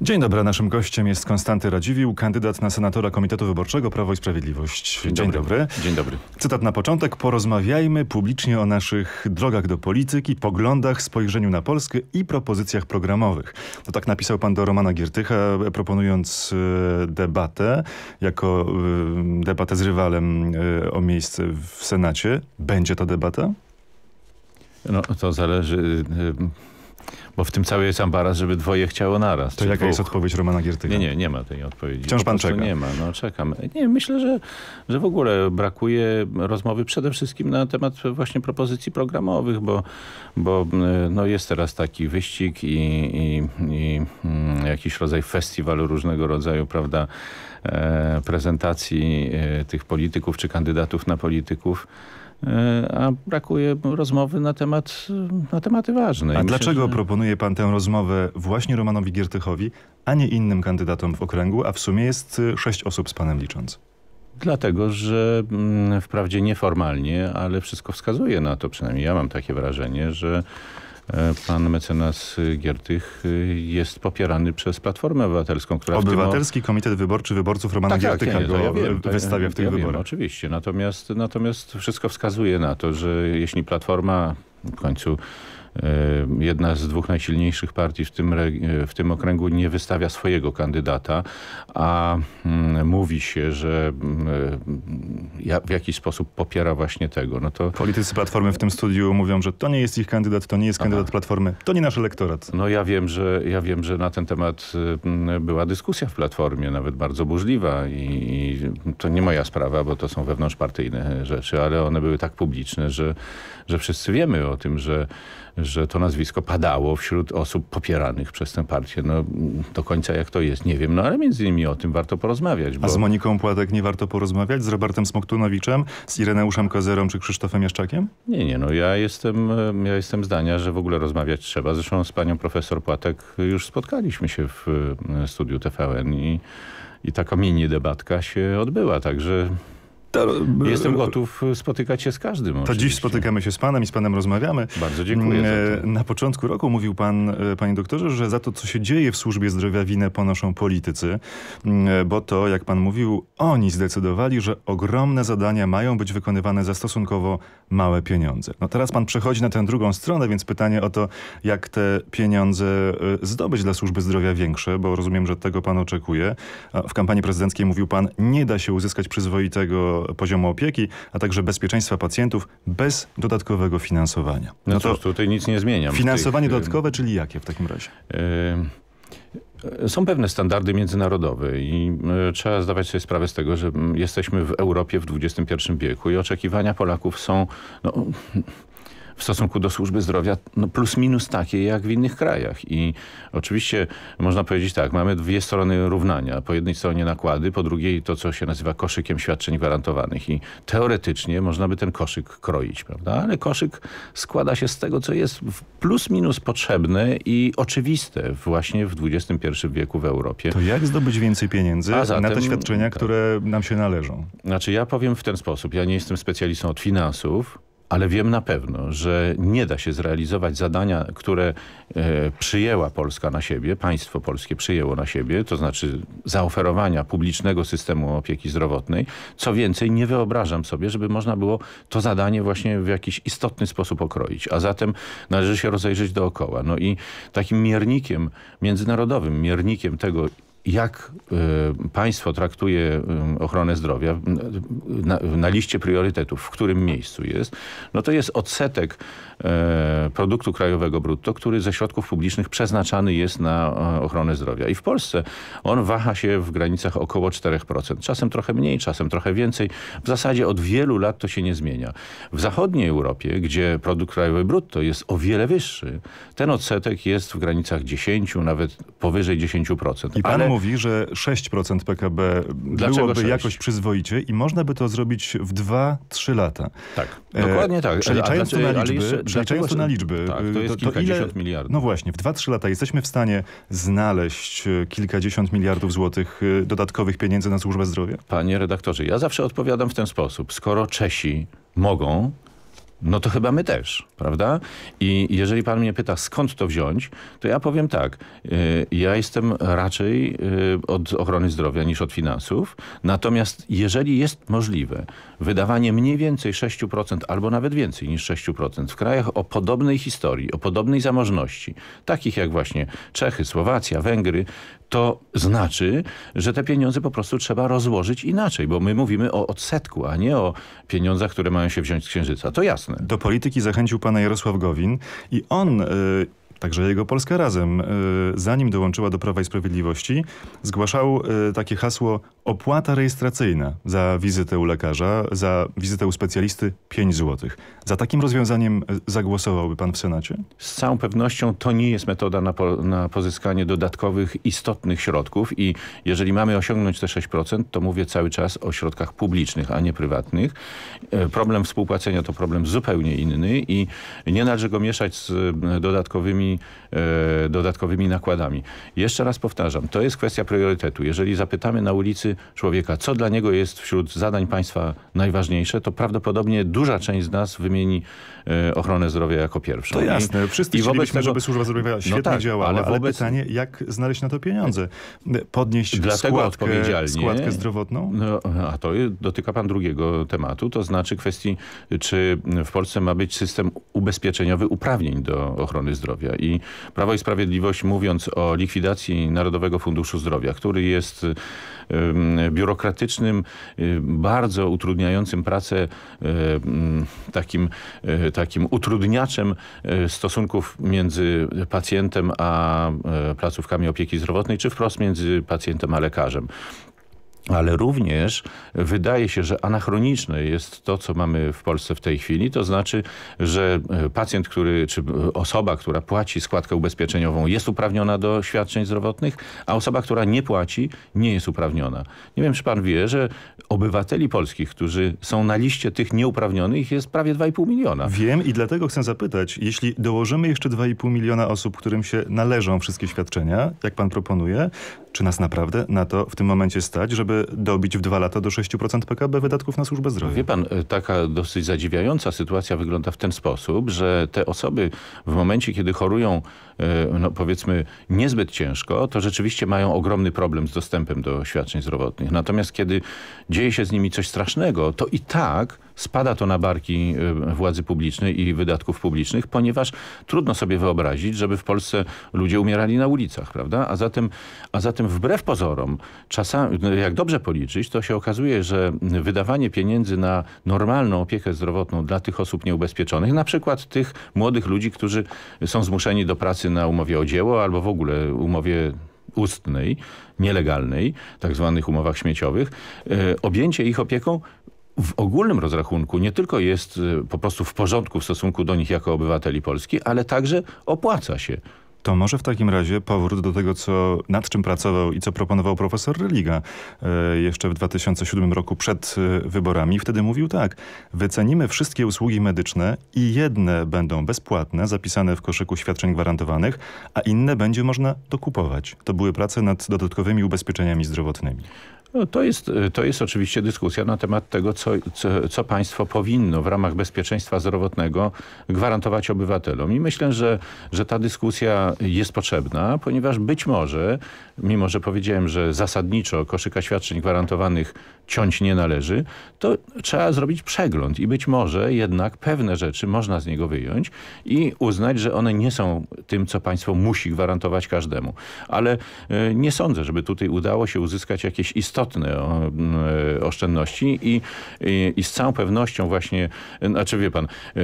Dzień dobry, naszym gościem jest Konstanty Radziwił, kandydat na senatora Komitetu Wyborczego Prawo i Sprawiedliwość. Dzień, dobry. dobry. Dzień dobry. Cytat na początek. Porozmawiajmy publicznie o naszych drogach do polityki, poglądach, spojrzeniu na Polskę i propozycjach programowych. To tak napisał pan do Romana Giertycha, proponując e, debatę, jako e, debatę z rywalem e, o miejsce w Senacie. Będzie ta debata? No, to zależy bo w tym cały jest ambaras, żeby dwoje chciało naraz. To jaka dwóch. jest odpowiedź Romana Giertyka? Nie, nie, nie ma tej odpowiedzi. Wciąż pan czeka. Nie ma, no czekam. Nie, myślę, że, że w ogóle brakuje rozmowy przede wszystkim na temat właśnie propozycji programowych, bo, bo y, no jest teraz taki wyścig i, i, i mm, jakiś rodzaj festiwalu różnego rodzaju, prawda, e, prezentacji e, tych polityków czy kandydatów na polityków. E, a brakuje rozmowy na, temat, na tematy ważne. A Myślę, dlaczego że... proponuje pan tę rozmowę właśnie Romanowi Giertychowi, a nie innym kandydatom w okręgu, a w sumie jest y, sześć osób z panem licząc? Dlatego, że mm, wprawdzie nieformalnie, ale wszystko wskazuje na to, przynajmniej ja mam takie wrażenie, że E, pan mecenas Giertych e, jest popierany przez Platformę Obywatelską, która Obywatelski o... Komitet Wyborczy Wyborców Romana tak, tak Giertycha tak, nie, go ja wiem, wystawia w tych ja wyborach. Wiem, oczywiście, natomiast, natomiast wszystko wskazuje na to, że jeśli Platforma w końcu E, jedna z dwóch najsilniejszych partii w tym, e, w tym okręgu nie wystawia swojego kandydata, a mm, mówi się, że mm, e, w jakiś sposób popiera właśnie tego. No to... Politycy Platformy w tym studiu mówią, że to nie jest ich kandydat, to nie jest kandydat Aha. Platformy, to nie nasz elektorat. No ja wiem, że, ja wiem, że na ten temat mm, była dyskusja w Platformie, nawet bardzo burzliwa i, i to nie moja sprawa, bo to są wewnątrzpartyjne rzeczy, ale one były tak publiczne, że, że wszyscy wiemy o tym, że że to nazwisko padało wśród osób popieranych przez tę partię. No, do końca jak to jest, nie wiem, no ale między innymi o tym warto porozmawiać. Bo... A z Moniką Płatek nie warto porozmawiać? Z Robertem Smoktunowiczem? Z Ireneuszem Kozerą czy Krzysztofem Jaszczakiem? Nie, nie, no ja jestem, ja jestem zdania, że w ogóle rozmawiać trzeba. Zresztą z panią profesor Płatek już spotkaliśmy się w e, studiu TVN i, i taka mini debatka się odbyła, także Jestem gotów spotykać się z każdym. To dziś spotykamy się z panem i z panem rozmawiamy. Bardzo dziękuję. Na początku roku mówił pan, e, panie doktorze, że za to, co się dzieje w służbie zdrowia, winę ponoszą politycy, bo to, jak pan mówił, oni zdecydowali, że ogromne zadania mają być wykonywane za stosunkowo małe pieniądze. No teraz pan przechodzi na tę drugą stronę, więc pytanie o to, jak te pieniądze e, zdobyć dla służby zdrowia większe, bo rozumiem, że tego pan oczekuje. W kampanii prezydenckiej mówił pan, nie da się uzyskać przyzwoitego poziomu opieki, a także bezpieczeństwa pacjentów bez dodatkowego finansowania. No, no cóż, tutaj nic nie zmieniam. Finansowanie tych... dodatkowe, czyli jakie w takim razie? Y, są pewne standardy międzynarodowe i y, trzeba zdawać sobie sprawę z tego, że mm, jesteśmy w Europie w XXI wieku i oczekiwania Polaków są... No w stosunku do służby zdrowia no plus minus takie jak w innych krajach. I oczywiście można powiedzieć tak, mamy dwie strony równania. Po jednej stronie nakłady, po drugiej to, co się nazywa koszykiem świadczeń gwarantowanych. I teoretycznie można by ten koszyk kroić, prawda? Ale koszyk składa się z tego, co jest plus minus potrzebne i oczywiste właśnie w XXI wieku w Europie. To jak zdobyć więcej pieniędzy zatem, na te świadczenia, tak. które nam się należą? Znaczy ja powiem w ten sposób. Ja nie jestem specjalistą od finansów, ale wiem na pewno, że nie da się zrealizować zadania, które e, przyjęła Polska na siebie, państwo polskie przyjęło na siebie, to znaczy zaoferowania publicznego systemu opieki zdrowotnej. Co więcej, nie wyobrażam sobie, żeby można było to zadanie właśnie w jakiś istotny sposób okroić, a zatem należy się rozejrzeć dookoła. No i takim miernikiem międzynarodowym, miernikiem tego, jak y, państwo traktuje y, ochronę zdrowia na, na, liście priorytetów, w którym miejscu jest, no to jest odsetek y, produktu krajowego brutto, który ze środków publicznych przeznaczany jest na ochronę zdrowia. I w Polsce on waha się w granicach około 4%. Czasem trochę mniej, czasem trochę więcej. W zasadzie od wielu lat to się nie zmienia. W zachodniej Europie, gdzie produkt krajowy brutto jest o wiele wyższy, ten odsetek jest w granicach 10, nawet powyżej 10%. I pan Ale mówi, że 6% PKB Dlaczego byłoby 6? jakoś przyzwoicie i można by to zrobić w 2-3 lata. Tak, e, dokładnie tak. Przeliczając, to, na liczby, jeszcze, przeliczając to na liczby, tak, to e, jest kilkadziesiąt to ile, miliardów. No właśnie, w 2-3 lata jesteśmy w stanie znaleźć e, kilkadziesiąt miliardów złotych dodatkowych pieniędzy na służbę zdrowia? Panie redaktorze, ja zawsze odpowiadam w ten sposób. Skoro Czesi mogą, no to chyba my też, prawda? I jeżeli pan mnie pyta, skąd to wziąć, to ja powiem tak. Y, ja jestem raczej y, od ochrony zdrowia niż od finansów. Natomiast jeżeli jest możliwe wydawanie mniej więcej 6% albo nawet więcej niż 6% w krajach o podobnej historii, o podobnej zamożności, takich jak właśnie Czechy, Słowacja, Węgry, to znaczy, że te pieniądze po prostu trzeba rozłożyć inaczej, bo my mówimy o odsetku, a nie o pieniądzach, które mają się wziąć z księżyca. To jasne. Do polityki zachęcił pana Jarosław Gowin i on... Y, także jego Polska Razem, y, zanim dołączyła do Prawa i Sprawiedliwości, zgłaszał y, takie hasło Opłata rejestracyjna za wizytę u lekarza, za wizytę u specjalisty 5 zł. Za takim rozwiązaniem e, zagłosowałby pan w Senacie? Z całą pewnością to nie jest metoda na, po, na pozyskanie dodatkowych, istotnych środków i jeżeli mamy osiągnąć te 6%, to mówię cały czas o środkach publicznych, a nie prywatnych. E, problem współpłacenia to problem zupełnie inny i nie należy go mieszać z dodatkowymi, e, dodatkowymi nakładami. Jeszcze raz powtarzam, to jest kwestia priorytetu. Jeżeli zapytamy na ulicy człowieka, co dla niego jest wśród zadań państwa najważniejsze, to prawdopodobnie duża część z nas wymieni e, ochronę zdrowia jako pierwszą. To jasne. I, Wszyscy i wobec tego, żeby służba zdrowia no świetnie no tak, działała, ale, wobec... ale, pytanie, jak znaleźć na to pieniądze? Podnieść Dlatego składkę, składkę zdrowotną? No, a to dotyka pan drugiego tematu, to znaczy kwestii, czy w Polsce ma być system ubezpieczeniowy uprawnień do ochrony zdrowia. I Prawo i Sprawiedliwość mówiąc o likwidacji Narodowego Funduszu Zdrowia, który jest biurokratycznym, y, bardzo utrudniającym pracę y, mm, takim, y, takim utrudniaczem stosunków między pacjentem a placówkami opieki zdrowotnej, czy wprost między pacjentem a lekarzem. Ale również wydaje się, że anachroniczne jest to, co mamy w Polsce w tej chwili. To znaczy, że e, pacjent, który, czy osoba, która płaci składkę ubezpieczeniową jest uprawniona do świadczeń zdrowotnych, a osoba, która nie płaci, nie jest uprawniona. Nie wiem, czy pan wie, że obywateli polskich, którzy są na liście tych nieuprawnionych jest prawie 2,5 miliona. Wiem i dlatego chcę zapytać, jeśli dołożymy jeszcze 2,5 miliona osób, którym się należą wszystkie świadczenia, jak pan proponuje, czy nas naprawdę na to w tym momencie stać, żeby dobić w dwa lata do 6% PKB wydatków na służbę zdrowia. Wie pan, e, taka dosyć zadziwiająca sytuacja wygląda w ten sposób, że te osoby w momencie, kiedy chorują, e, no powiedzmy, niezbyt ciężko, to rzeczywiście mają ogromny problem z dostępem do świadczeń zdrowotnych. Natomiast kiedy dzieje się z nimi coś strasznego, to i tak Spada to na barki y, władzy publicznej i wydatków publicznych, ponieważ trudno sobie wyobrazić, żeby w Polsce ludzie umierali na ulicach, prawda? A zatem, a zatem wbrew pozorom, czasami, y, jak dobrze policzyć, to się okazuje, że wydawanie pieniędzy na normalną opiekę zdrowotną dla tych osób nieubezpieczonych, na przykład tych młodych ludzi, którzy są zmuszeni do pracy na umowie o dzieło albo w ogóle umowie ustnej, nielegalnej, tak zwanych umowach śmieciowych, y, objęcie ich opieką w ogólnym rozrachunku nie tylko jest y, po prostu w porządku w stosunku do nich jako obywateli Polski, ale także opłaca się. To może w takim razie powrót do tego, co, nad czym pracował i co proponował profesor Religa e, jeszcze w 2007 roku przed e, wyborami. Wtedy mówił tak, wycenimy wszystkie usługi medyczne i jedne będą bezpłatne, zapisane w koszyku świadczeń gwarantowanych, a inne będzie można dokupować. To były prace nad dodatkowymi ubezpieczeniami zdrowotnymi. No to, jest, to jest oczywiście dyskusja na temat tego, co, co, co, państwo powinno w ramach bezpieczeństwa zdrowotnego gwarantować obywatelom. I myślę, że, że ta dyskusja jest potrzebna, ponieważ być może, mimo że powiedziałem, że zasadniczo koszyka świadczeń gwarantowanych ciąć nie należy, to trzeba zrobić przegląd i być może jednak pewne rzeczy można z niego wyjąć i uznać, że one nie są tym, co państwo musi gwarantować każdemu. Ale e, nie sądzę, żeby tutaj udało się uzyskać jakieś istotne istotne e, oszczędności i, i, i z całą pewnością właśnie, znaczy wie pan, e,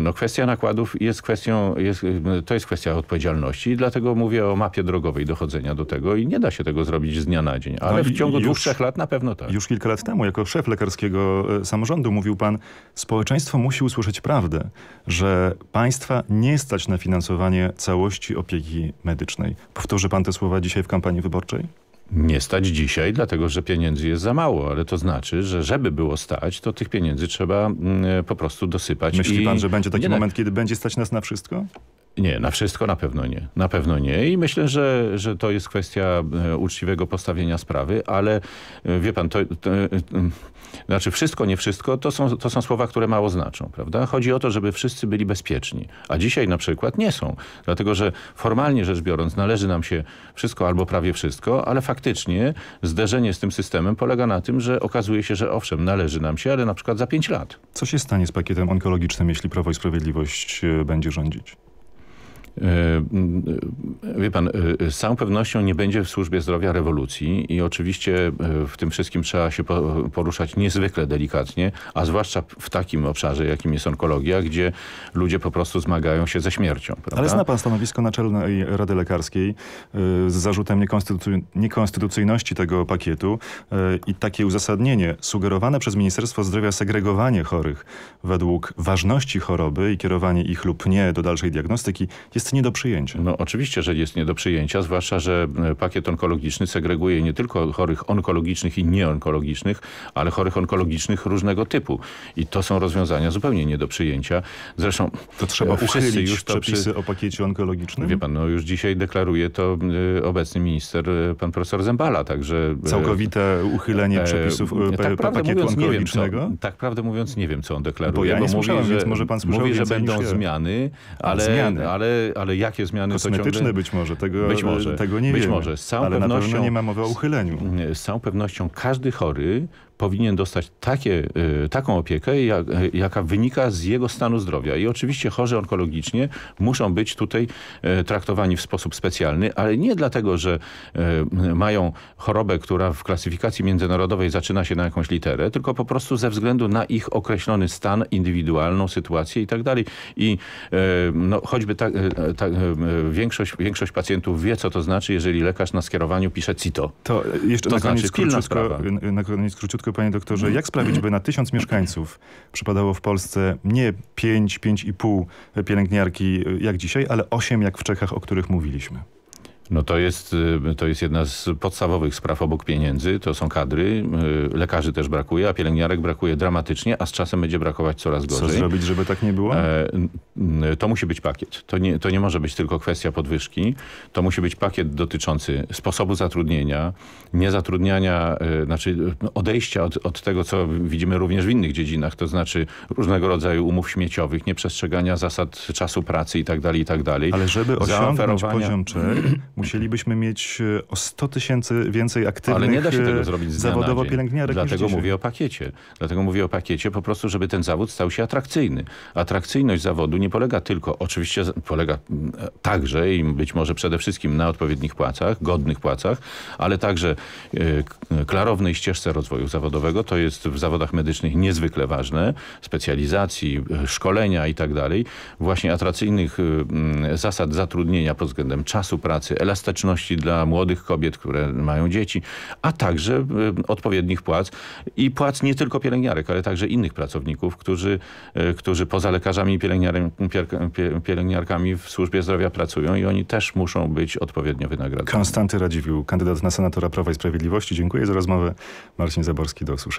no kwestia nakładów jest kwestią, jest, e, to jest kwestia odpowiedzialności i dlatego mówię o mapie drogowej dochodzenia do tego i nie da się tego zrobić z dnia na dzień, ale no w ciągu już, dwóch, trzech lat na pewno tak. Już kilka lat temu jako szef lekarskiego samorządu mówił pan, społeczeństwo musi usłyszeć prawdę, że państwa nie stać na finansowanie całości opieki medycznej. Powtórzy pan te słowa dzisiaj w kampanii wyborczej? nie stać dzisiaj, dlatego że pieniędzy jest za mało, ale to znaczy, że żeby było stać, to tych pieniędzy trzeba mm, po prostu dosypać. Myśli pan, że będzie taki moment, kiedy będzie stać nas na wszystko? Nie, na wszystko na pewno nie. Na pewno nie. I myślę, że, że to jest kwestia e, uczciwego postawienia sprawy, ale e, wie pan, to, to, e, to, znaczy wszystko, nie wszystko, to są, to są słowa, które mało znaczą, prawda? Chodzi o to, żeby wszyscy byli bezpieczni, a dzisiaj na przykład nie są, dlatego że formalnie rzecz biorąc należy nam się wszystko albo prawie wszystko, ale faktycznie zderzenie z tym systemem polega na tym, że okazuje się, że owszem, należy nam się, ale na przykład za pięć lat. Co się stanie z pakietem onkologicznym, jeśli Prawo i Sprawiedliwość będzie rządzić? E, e, wie pan, e, z całą pewnością nie będzie w służbie zdrowia rewolucji i oczywiście w tym wszystkim trzeba się poruszać niezwykle delikatnie, a zwłaszcza w takim obszarze, jakim jest onkologia, gdzie ludzie po prostu zmagają się ze śmiercią. Prawda? Ale zna pan stanowisko Naczelnej Rady Lekarskiej z zarzutem niekonstytucyjności tego pakietu i takie uzasadnienie sugerowane przez Ministerstwo Zdrowia segregowanie chorych według ważności choroby i kierowanie ich lub nie do dalszej diagnostyki jest jest nie do przyjęcia. No oczywiście, że jest nie do przyjęcia, zwłaszcza, że e, pakiet onkologiczny segreguje nie tylko chorych onkologicznych i nieonkologicznych, ale chorych onkologicznych różnego typu. I to są rozwiązania zupełnie nie do przyjęcia. Zresztą to trzeba e, uchylić już to przepisy przy... o pakiecie onkologicznym? Wie pan, no już dzisiaj deklaruje to e, obecny minister, pan profesor Zembala, także... Całkowite uchylenie przepisów e, tak pakietu mówiąc, onkologicznego? Co, tak prawdę mówiąc nie wiem, co on no deklaruje. Bo ja nie bo słyszałem, mówi, że, więc może pan słyszał Mówi, że będą zmiany, ale, zmiany. ale ale, jakie zmiany Kosmetyczne to ciągle... być może, tego, być może, tego nie być wiemy. Może. Z całą ale pewnością, na pewno nie ma mowy o uchyleniu. Z całą pewnością każdy chory powinien dostać takie, y, taką opiekę, jak, jaka wynika z jego stanu zdrowia. I oczywiście chorzy onkologicznie muszą być tutaj y, traktowani w sposób specjalny, ale nie dlatego, że y, mają chorobę, która w klasyfikacji międzynarodowej zaczyna się na jakąś literę, tylko po prostu ze względu na ich określony stan, indywidualną sytuację i tak dalej. I no, choćby ta, ta, większość, większość pacjentów wie, co to znaczy, jeżeli lekarz na skierowaniu pisze CITO. To jeszcze to na koniec znaczy, króciutko, na koniec króciutko panie doktorze, jak sprawić, by na tysiąc mieszkańców przypadało w Polsce nie 5, 5,5 pielęgniarki e, jak dzisiaj, ale 8 jak w Czechach, o których mówiliśmy? No to jest, y, to jest jedna z podstawowych spraw obok pieniędzy. To są kadry. Y, lekarzy też brakuje, a pielęgniarek brakuje dramatycznie, a z czasem będzie brakować coraz gorzej. Co zrobić, żeby tak nie było? E, to musi być pakiet. To nie, to nie może być tylko kwestia podwyżki. To musi być pakiet dotyczący sposobu zatrudnienia, niezatrudniania, e, znaczy no, odejścia od, od tego, co widzimy również w innych dziedzinach, to znaczy różnego rodzaju umów śmieciowych, nieprzestrzegania zasad czasu pracy itd. Tak tak dalej. Ale żeby osiągnąć poziom czek, Musielibyśmy mieć e, o 100 tysięcy więcej aktywnych Ale nie da się tego e, zrobić z zawodowo pielęgniarek Dlatego mówię o pakiecie. Dlatego mówię o pakiecie po prostu, żeby ten zawód stał się atrakcyjny. Atrakcyjność zawodu nie polega tylko, oczywiście polega mm, także i być może przede wszystkim na odpowiednich płacach, godnych płacach, ale także e, klarownej ścieżce rozwoju zawodowego. To jest w zawodach medycznych niezwykle ważne. Specjalizacji, szkolenia i tak dalej. Właśnie atrakcyjnych zasad zatrudnienia pod względem czasu pracy, elastyczności dla młodych kobiet, które mają dzieci, a także y, odpowiednich płac i płac nie tylko pielęgniarek, ale także innych pracowników, którzy, y, którzy poza lekarzami i pielęgniarkami w służbie zdrowia pracują i oni też muszą być odpowiednio wynagradzeni. Konstanty Radziwiłł, kandydat na senatora Prawa i Sprawiedliwości. Dziękuję za rozmowę. Marcin Zaborski, do usłyszenia.